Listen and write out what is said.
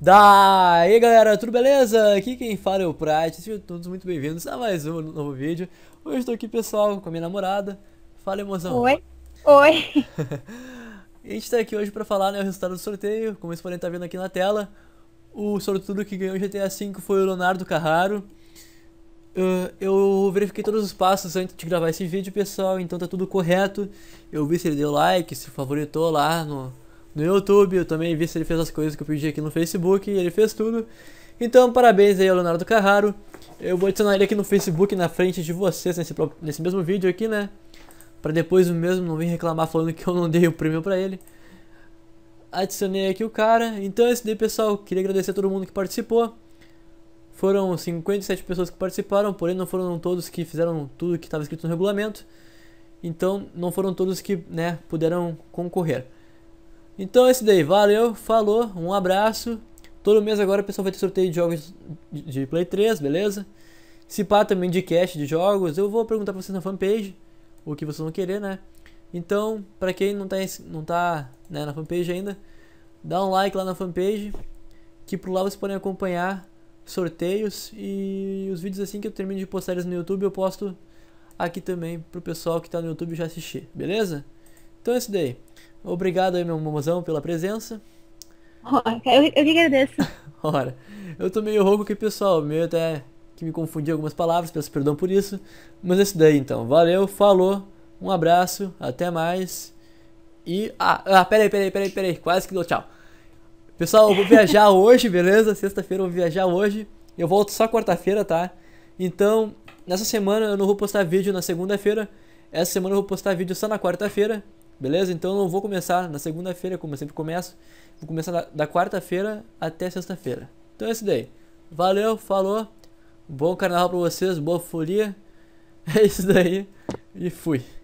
Daí galera, tudo beleza? Aqui quem fala é o Prat, sejam todos muito bem-vindos a mais um novo vídeo Hoje estou aqui pessoal com a minha namorada, fala emoção Oi, oi A gente está aqui hoje para falar né, o resultado do sorteio, como vocês podem estar tá vendo aqui na tela O sortudo que ganhou GTA V foi o Leonardo Carraro ah, Eu verifiquei todos os passos antes de gravar esse vídeo pessoal, então tá tudo correto Eu vi se ele deu like, se favoritou lá no no YouTube, eu também vi se ele fez as coisas que eu pedi aqui no Facebook, ele fez tudo. Então, parabéns aí ao Leonardo Carraro. Eu vou adicionar ele aqui no Facebook na frente de vocês nesse, nesse mesmo vídeo aqui, né? Pra depois mesmo não vir reclamar falando que eu não dei o prêmio pra ele. Adicionei aqui o cara. Então é isso daí, pessoal. Queria agradecer a todo mundo que participou. Foram 57 pessoas que participaram, porém não foram todos que fizeram tudo que estava escrito no regulamento. Então não foram todos que né, puderam concorrer. Então é isso daí, valeu, falou, um abraço. Todo mês agora o pessoal vai ter sorteio de jogos de Play 3, beleza? Se pá também de cast de jogos, eu vou perguntar pra vocês na fanpage o que vocês vão querer, né? Então, pra quem não tá, não tá né, na fanpage ainda, dá um like lá na fanpage, que por lá vocês podem acompanhar sorteios e os vídeos assim que eu termino de postar eles no YouTube, eu posto aqui também pro pessoal que tá no YouTube já assistir, beleza? Então é isso daí. Obrigado aí, meu mamozão, pela presença. eu, eu que agradeço. Ora, eu tô meio rouco aqui, pessoal. Meio até que me confundi algumas palavras, peço perdão por isso. Mas é isso daí, então. Valeu, falou, um abraço, até mais. E. Ah, ah peraí, peraí, peraí, peraí. Quase que deu tchau. Pessoal, eu vou viajar hoje, beleza? Sexta-feira eu vou viajar hoje. Eu volto só quarta-feira, tá? Então, nessa semana eu não vou postar vídeo na segunda-feira. Essa semana eu vou postar vídeo só na quarta-feira. Beleza? Então eu não vou começar na segunda-feira, como eu sempre começo. Vou começar da, da quarta-feira até sexta-feira. Então é isso daí. Valeu, falou. Bom carnaval pra vocês, boa folia. É isso daí. E fui.